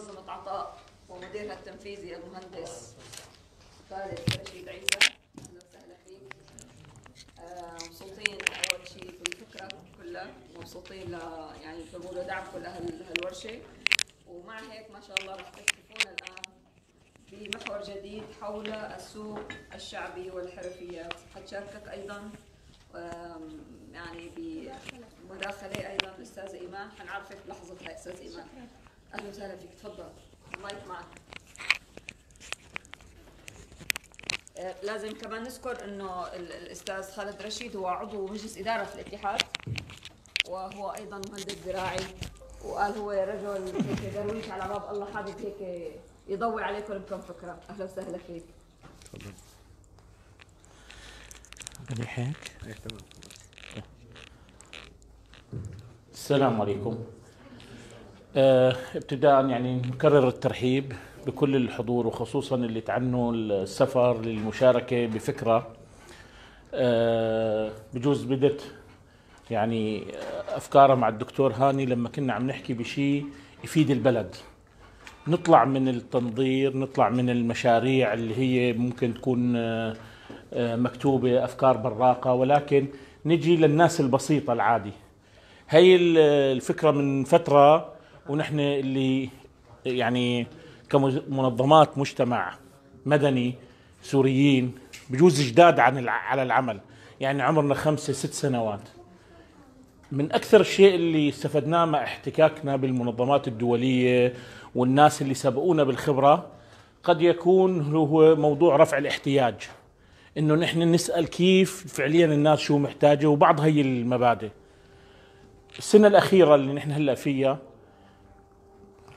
منظمة عطاء ومديرها التنفيذي المهندس خالد رشيد عيسى أهلا وسهلا فيك آه، مبسوطين أول شيء بالفكرة كلها مبسوطين ل يعني بقولوا لأهل لهالورشة ومع هيك ما شاء الله رح تكتفونا الآن بمحور جديد حول السوق الشعبي والحرفيات حتشاركك أيضا يعني بمداخلة أيضا الأستاذة إيمان حنعرفك لحظة هاي أستاذة إيمان اهلا وسهلا فيك تفضل المايك معك آه، لازم كمان نذكر انه الاستاذ خالد رشيد هو عضو مجلس اداره في الاتحاد وهو ايضا مهندس زراعي وقال هو رجل هيك درويش على باب الله حابب هيك يضوي عليكم بكم فكره اهلا وسهلا فيك تفضل هيك؟ ايه تمام السلام عليكم آه، ابتداء يعني نكرر الترحيب بكل الحضور وخصوصا اللي تعنوا السفر للمشاركه بفكره آه، بجوز بدت يعني افكاره مع الدكتور هاني لما كنا عم نحكي بشيء يفيد البلد نطلع من التنظير نطلع من المشاريع اللي هي ممكن تكون آه، مكتوبه افكار براقه ولكن نجي للناس البسيطه العادي هي الفكره من فتره ونحن اللي يعني كمنظمات مجتمع مدني سوريين بجوز جداد عن على العمل يعني عمرنا خمسة ست سنوات من أكثر الشيء اللي استفدناه مع احتكاكنا بالمنظمات الدولية والناس اللي سبقونا بالخبرة قد يكون هو موضوع رفع الاحتياج انه نحن نسال كيف فعليا الناس شو محتاجه وبعض هي المبادئ السنه الاخيره اللي نحن هلا فيها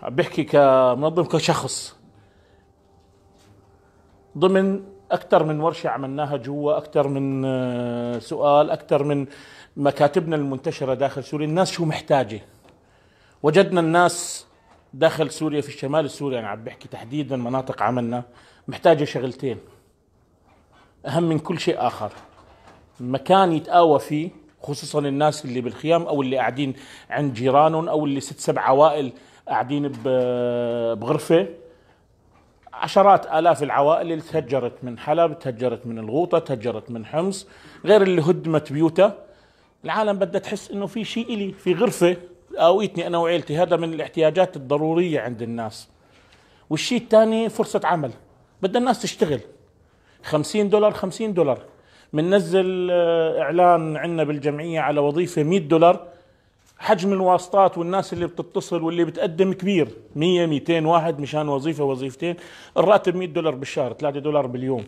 بحكي كمنظم كشخص ضمن اكثر من ورشه عملناها جوا اكثر من آه، سؤال اكثر من مكاتبنا المنتشره داخل سوريا الناس شو محتاجه وجدنا الناس داخل سوريا في الشمال السوري انا يعني عم بحكي تحديدا مناطق عملنا محتاجه شغلتين اهم من كل شيء اخر مكان يتقاوى فيه خصوصا الناس اللي بالخيام او اللي قاعدين عند جيرانهم او اللي ست سبع عوائل قاعدين بغرفه عشرات آلاف العوائل اللي تهجرت من حلب تهجرت من الغوطة تهجرت من حمص غير اللي هدمت بيوتها العالم بدها تحس انه في شيء إلي في غرفة قاويتني أنا وعيلتي هذا من الاحتياجات الضرورية عند الناس والشيء الثاني فرصة عمل بدها الناس تشتغل 50 دولار 50 دولار بننزل آه، اعلان عندنا بالجمعيه على وظيفه 100 دولار حجم الواسطات والناس اللي بتتصل واللي بتقدم كبير 100 200 واحد مشان وظيفه وظيفتين الراتب 100 دولار بالشهر 3 دولار باليوم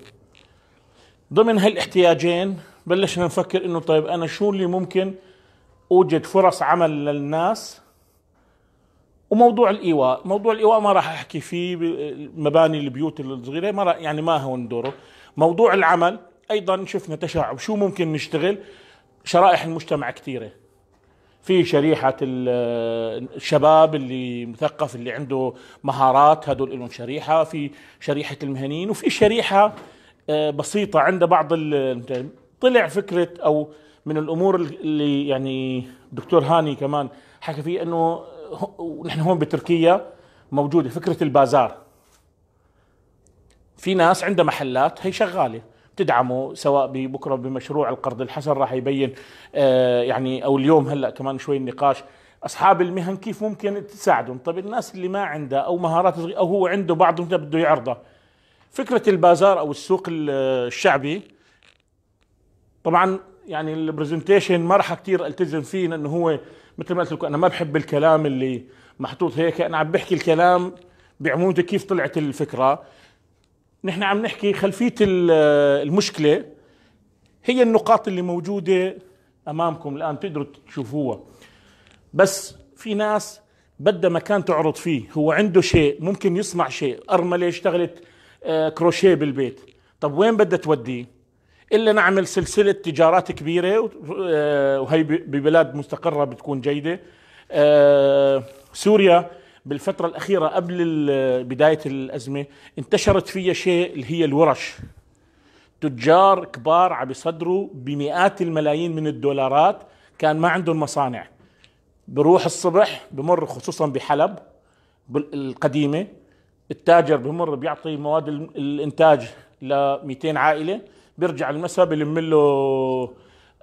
ضمن هالاحتياجين بلشنا نفكر انه طيب انا شو اللي ممكن اوجد فرص عمل للناس وموضوع الايواء موضوع الايواء ما راح احكي فيه مباني البيوت الصغيره ما يعني ما هو دوره موضوع العمل ايضا شفنا تشعب شو ممكن نشتغل شرائح المجتمع كثيره في شريحة الشباب اللي مثقف اللي عنده مهارات هدول لهم شريحة في شريحة المهنيين وفي شريحة آه، بسيطة عند بعض طلع فكرة أو من الأمور اللي يعني الدكتور هاني كمان حكى فيه أنه نحن هون بتركيا موجودة فكرة البازار في ناس عندها محلات هي شغالة تدعمه سواء بكره بمشروع القرض الحسن راح يبين آه، يعني او اليوم هلا كمان شوي النقاش اصحاب المهن كيف ممكن تساعدهم طب الناس اللي ما عندها او مهارات او هو عنده بعض بده يعرضه فكره البازار او السوق الشعبي طبعا يعني البرزنتيشن ما راح كثير التزم فيه لانه هو مثل ما قلت لكم انا ما بحب الكلام اللي محطوط هيك انا عم بحكي الكلام بعموده كيف طلعت الفكره نحن عم نحكي خلفية المشكلة هي النقاط اللي موجودة أمامكم الآن تقدروا تشوفوها بس في ناس بدها مكان تعرض فيه هو عنده شيء ممكن يصنع شيء أرملة اشتغلت آه، كروشيه بالبيت طب وين بدها توديه إلا نعمل سلسلة تجارات كبيرة آه، وهي ببلاد مستقرة بتكون جيدة آه، سوريا بالفترة الأخيرة قبل بداية الأزمة انتشرت فيها شيء اللي هي الورش تجار كبار عم يصدروا بمئات الملايين من الدولارات كان ما عندهم مصانع بروح الصبح بمر خصوصا بحلب القديمة التاجر بمر بيعطي مواد الإنتاج ل 200 عائلة بيرجع المساء بلم له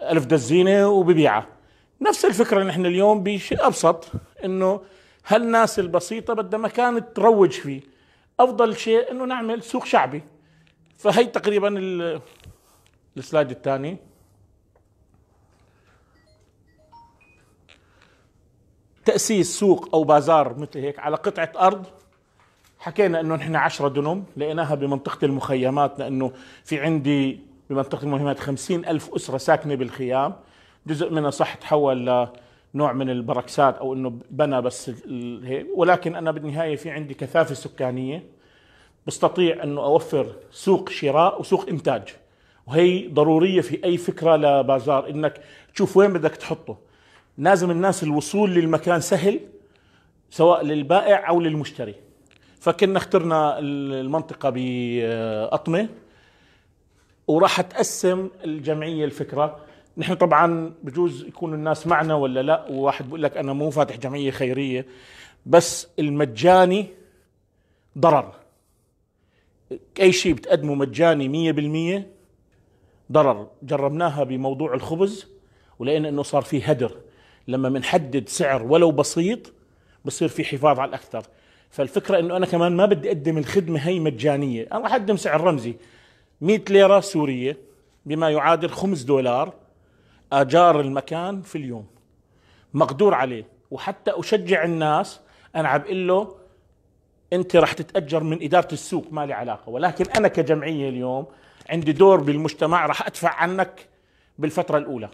1000 دزينة وببيعها نفس الفكرة نحن اليوم بشيء أبسط إنه هالناس البسيطة بدها مكان تروج فيه أفضل شيء أنه نعمل سوق شعبي فهي تقريبا السلايد الثاني تأسيس سوق أو بازار مثل هيك على قطعة أرض حكينا انه نحن 10 دنم لقيناها بمنطقه المخيمات لانه في عندي بمنطقه المهمات خمسين الف اسره ساكنه بالخيام جزء منها صح تحول نوع من البركسات او انه بنى بس هيك ولكن انا بالنهايه في عندي كثافه سكانيه بستطيع انه اوفر سوق شراء وسوق انتاج وهي ضروريه في اي فكره لبازار انك تشوف وين بدك تحطه لازم الناس الوصول للمكان سهل سواء للبائع او للمشتري فكنا اخترنا المنطقه باطمه وراح تقسم الجمعيه الفكره نحن طبعا بجوز يكون الناس معنا ولا لا وواحد بيقول لك انا مو فاتح جمعيه خيريه بس المجاني ضرر اي شيء بتقدمه مجاني 100% ضرر جربناها بموضوع الخبز ولقينا انه صار في هدر لما بنحدد سعر ولو بسيط بصير في حفاظ على الاكثر فالفكره انه انا كمان ما بدي اقدم الخدمه هي مجانيه انا راح اقدم سعر رمزي 100 ليره سوريه بما يعادل 5 دولار اجار المكان في اليوم مقدور عليه وحتى اشجع الناس انا بقول له انت راح تتاجر من اداره السوق ما لي علاقه ولكن انا كجمعيه اليوم عندي دور بالمجتمع راح ادفع عنك بالفتره الاولى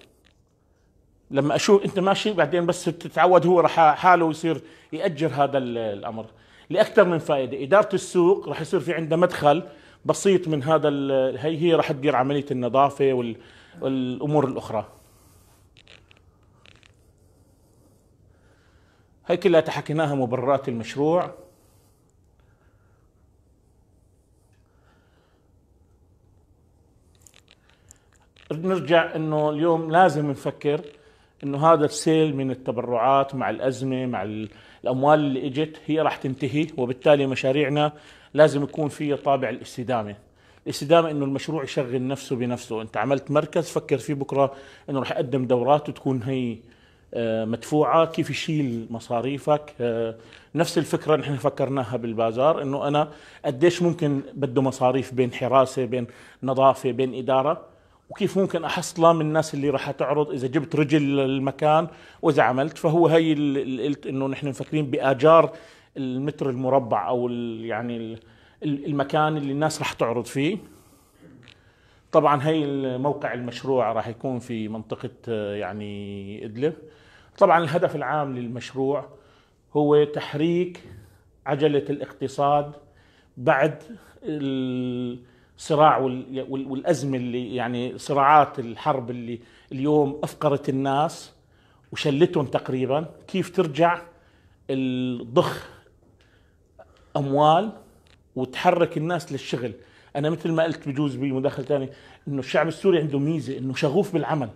لما اشوف انت ماشي بعدين بس تتعود هو راح حاله يصير ياجر هذا الامر لاكثر من فائده اداره السوق راح يصير في عندها مدخل بسيط من هذا هي هي راح تدير عمليه النظافه والامور الاخرى هي كلها تحكيناها مبررات المشروع نرجع انه اليوم لازم نفكر انه هذا السيل من التبرعات مع الازمه مع الاموال اللي اجت هي راح تنتهي وبالتالي مشاريعنا لازم يكون فيها طابع الاستدامه الاستدامه انه المشروع يشغل نفسه بنفسه انت عملت مركز فكر فيه بكره انه راح اقدم دورات وتكون هي آه، مدفوعه كيف يشيل مصاريفك آه، نفس الفكره نحن فكرناها بالبازار انه انا قديش ممكن بده مصاريف بين حراسه بين نظافه بين اداره وكيف ممكن احصلها من الناس اللي راح تعرض اذا جبت رجل للمكان واذا عملت فهو هي قلت انه نحن مفكرين باجار المتر المربع او يعني المكان اللي الناس راح تعرض فيه طبعا هي الموقع المشروع راح يكون في منطقة آه، يعني إدلب طبعا الهدف العام للمشروع هو تحريك عجلة الاقتصاد بعد الصراع والأزمة اللي يعني صراعات الحرب اللي اليوم أفقرت الناس وشلتهم تقريبا كيف ترجع الضخ أموال وتحرك الناس للشغل انا مثل ما قلت بجوز بمداخله ثانيه انه الشعب السوري عنده ميزه انه شغوف بالعمل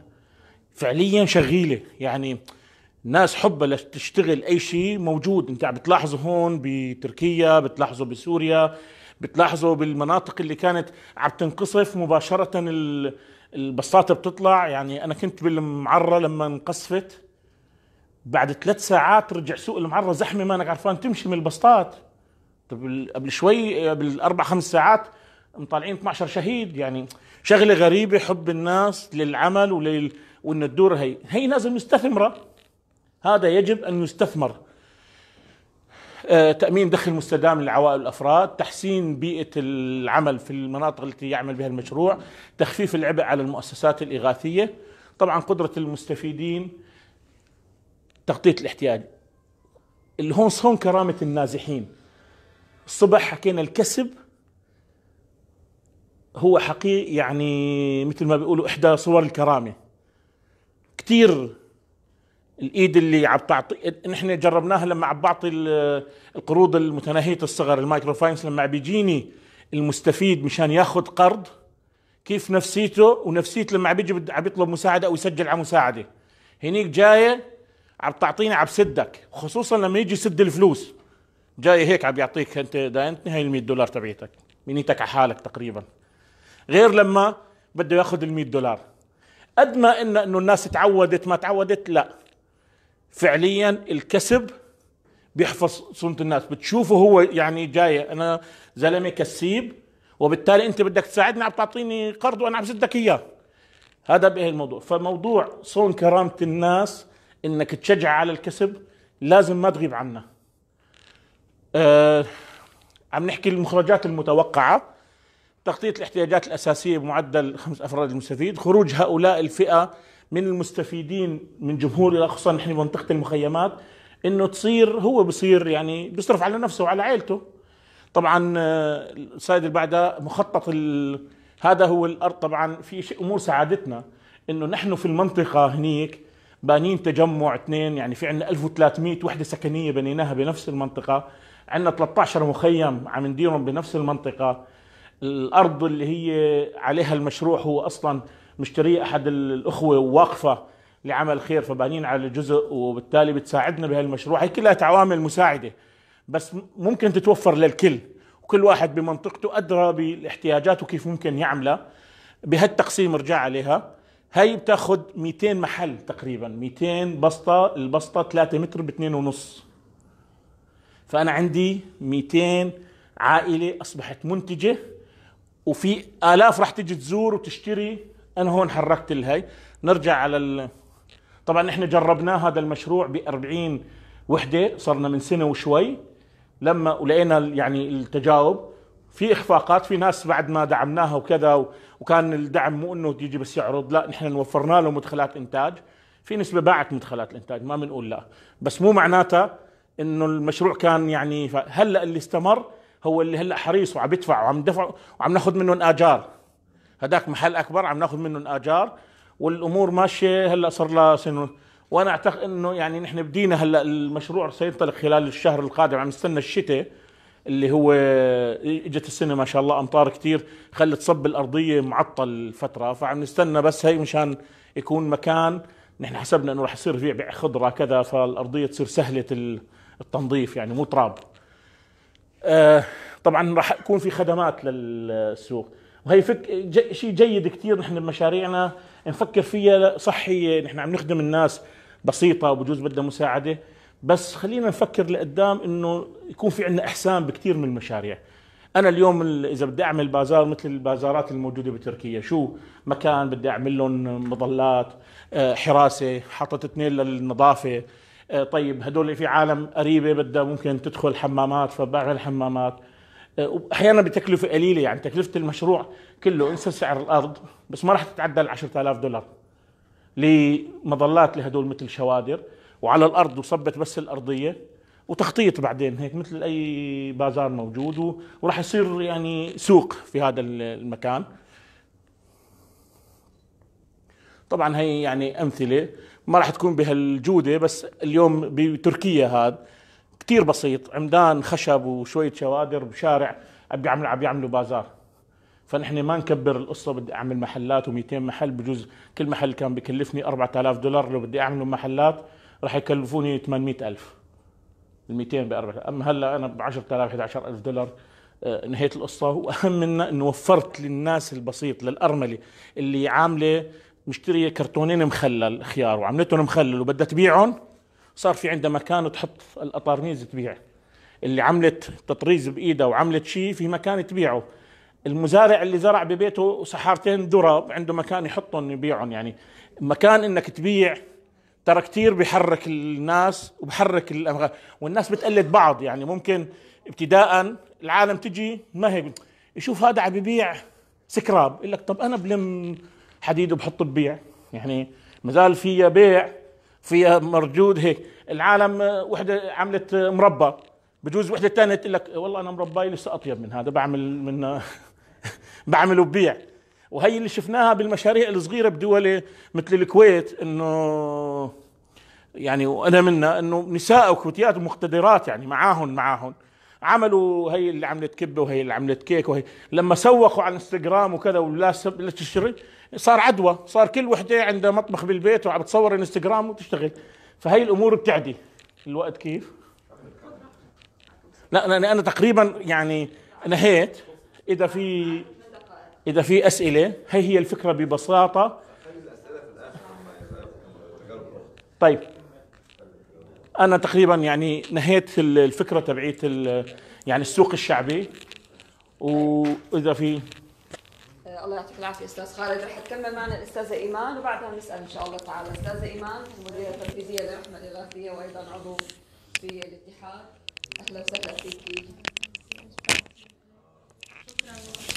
فعليا شغيله يعني ناس حبها لتشتغل اي شيء موجود انت عم بتلاحظه هون بتركيا بتلاحظه بسوريا بتلاحظه بالمناطق اللي كانت عم تنقصف مباشره البساطه بتطلع يعني انا كنت بالمعره لما انقصفت بعد ثلاث ساعات رجع سوق المعره زحمه ما انا عرفان تمشي من البسطات قبل شوي قبل اربع خمس ساعات مطالعين 12 شهيد يعني شغله غريبه حب الناس للعمل ولل وان الدور هي هي لازم مستثمره هذا يجب ان يستثمر آه، تامين دخل مستدام للعوائل والافراد، تحسين بيئه العمل في المناطق التي يعمل بها المشروع، تخفيف العبء على المؤسسات الاغاثيه، طبعا قدره المستفيدين تغطيه الاحتياج. اللي هون هون كرامه النازحين. الصبح حكينا الكسب هو حقيقي يعني مثل ما بيقولوا احدى صور الكرامه كثير الايد اللي عم تعطي نحن جربناها لما عم بعطي القروض المتناهيه الصغر المايكرو فاينس لما بيجيني المستفيد مشان ياخذ قرض كيف نفسيته ونفسيه لما بيجي عم يطلب مساعده او يسجل على مساعده هنيك جايه عم تعطيني عم سدك خصوصا لما يجي يسد الفلوس جاي هيك عم يعطيك انت داينتني هاي ال 100 دولار تبعيتك منيتك على حالك تقريبا غير لما بده ياخذ ال دولار قد ما ان انه الناس تعودت ما تعودت لا فعليا الكسب بيحفظ صمت الناس بتشوفه هو يعني جاي انا زلمه كسيب وبالتالي انت بدك تساعدني عم تعطيني قرض وانا عم سدك اياه هذا به الموضوع فموضوع صون كرامه الناس انك تشجع على الكسب لازم ما تغيب عنا أه عم نحكي المخرجات المتوقعه تغطية الاحتياجات الأساسية بمعدل خمس أفراد المستفيد خروج هؤلاء الفئة من المستفيدين من جمهورنا خصوصا نحن منطقة المخيمات انه تصير هو بصير يعني بيصرف على نفسه وعلى عائلته طبعا آه، السيد البعداء مخطط ال... هذا هو الارض طبعا في شيء امور سعادتنا انه نحن في المنطقه هنيك بانين تجمع اثنين يعني في عندنا 1300 وحده سكنيه بنيناها بنفس المنطقه عندنا 13 مخيم عم نديرهم بنفس المنطقه الارض اللي هي عليها المشروع هو اصلا مشتريه احد الاخوه وواقفه لعمل خير فبانين على جزء وبالتالي بتساعدنا بهالمشروع هي كلها عوامل مساعده بس ممكن تتوفر للكل وكل واحد بمنطقته ادرى بالاحتياجات وكيف ممكن يعملها بهالتقسيم رجع عليها هاي بتاخذ 200 محل تقريبا 200 بسطه البسطه 3 متر ب 2 ونص فانا عندي 200 عائله اصبحت منتجه وفي الاف راح تجي تزور وتشتري انا هون حركت الهي نرجع على ال... طبعا احنا جربنا هذا المشروع ب 40 وحده صرنا من سنه وشوي لما ولقينا يعني التجاوب في اخفاقات في ناس بعد ما دعمناها وكذا وكان الدعم مو انه تيجي بس يعرض لا نحن وفرنا له مدخلات انتاج في نسبه باعت مدخلات الانتاج ما بنقول لا بس مو معناتها انه المشروع كان يعني هلا اللي استمر هو اللي هلا حريص وعم يدفع وعم دفع وعم ناخذ منهم اجار هداك محل اكبر عم ناخذ منهم اجار والامور ماشيه هلا صار لها سنه وانا اعتقد انه يعني نحن بدينا هلا المشروع سينطلق خلال الشهر القادم عم نستنى الشتاء اللي هو اجت السنه ما شاء الله امطار كثير خلت صب الارضيه معطل فتره فعم نستنى بس هي مشان يكون مكان نحن حسبنا انه رح يصير في بيع خضره كذا فالارضيه تصير سهله التنظيف يعني مو تراب آه، طبعا راح يكون في خدمات للسوق وهي فك جي شيء جيد كثير نحن بمشاريعنا نفكر فيها صحيه نحن عم نخدم الناس بسيطه وبجوز بدها مساعده بس خلينا نفكر لقدام انه يكون في عندنا احسان بكثير من المشاريع انا اليوم اذا بدي اعمل بازار مثل البازارات الموجوده بتركيا شو مكان بدي اعمل لهم مظلات آه، حراسه حاطط اثنين للنظافه آه، طيب هدول في عالم قريبه بدها ممكن تدخل حمامات فباعوا الحمامات آه، واحيانا بتكلفه قليله يعني تكلفه المشروع كله انسى سعر الارض بس ما راح تتعدى ال 10000 دولار لمظلات لهدول مثل شوادر وعلى الارض وصبت بس الارضيه وتخطيط بعدين هيك مثل اي بازار موجود وراح يصير يعني سوق في هذا المكان طبعا هي يعني امثله ما راح تكون بهالجوده بس اليوم بتركيا هذا كتير بسيط عمدان خشب وشويه شوادر بشارع عم بيعملوا عم بيعملوا بازار فنحن ما نكبر القصه بدي اعمل محلات و200 محل بجوز كل محل كان بكلفني 4000 دولار لو بدي اعمله محلات راح يكلفوني 800000 ال 200 ب 4 اما هلا انا ب 10000 11000 دولار آه، نهيت القصة وأهم منا أنه وفرت للناس البسيط للأرملة اللي عاملة مشتريه كرتونين مخلل خيار وعملتهم مخلل وبدها تبيعهم صار في عندها مكان تحط الاطارميز تبيع اللي عملت تطريز بايدها وعملت شيء في مكان تبيعه المزارع اللي زرع ببيته صحارتين ذره عنده مكان يحطهم يبيعهم يعني مكان انك تبيع ترى كثير بحرك الناس وبحرك والناس بتقلد بعض يعني ممكن ابتداء العالم تجي ما هي يشوف هذا عم يبيع سكراب يقول لك طب انا بلم حديد وبحطه ببيع يعني مازال فيها بيع فيها مردود هيك العالم آه، وحده عملت آه، مربى بجوز وحده ثانيه تقول لك والله انا مرباي لسه اطيب من هذا بعمل من آه، بعمل وببيع وهي اللي شفناها بالمشاريع الصغيره بدول مثل الكويت انه يعني وانا منا انه نساء وكويتيات ومقتدرات يعني معاهم معاهم عملوا هي اللي عملت كبه وهي اللي عملت كيك وهي لما سوقوا على انستغرام وكذا ولا سب... لا تشتري صار عدوى صار كل وحده عندها مطبخ بالبيت وعم تصور انستغرام وتشتغل فهي الامور بتعدي الوقت كيف لا انا انا تقريبا يعني نهيت اذا في اذا في اسئله هي هي الفكره ببساطه طيب انا تقريبا يعني نهيت الفكره تبعيت يعني السوق الشعبي واذا في الله يعطيك العافيه استاذ خالد رح تكمل معنا الاستاذه ايمان وبعدها نسال ان شاء الله تعالى استاذه ايمان المديره التنفيذيه لرحمه الاغاثيه وايضا عضو في الاتحاد اهلا وسهلا فيكي شكرا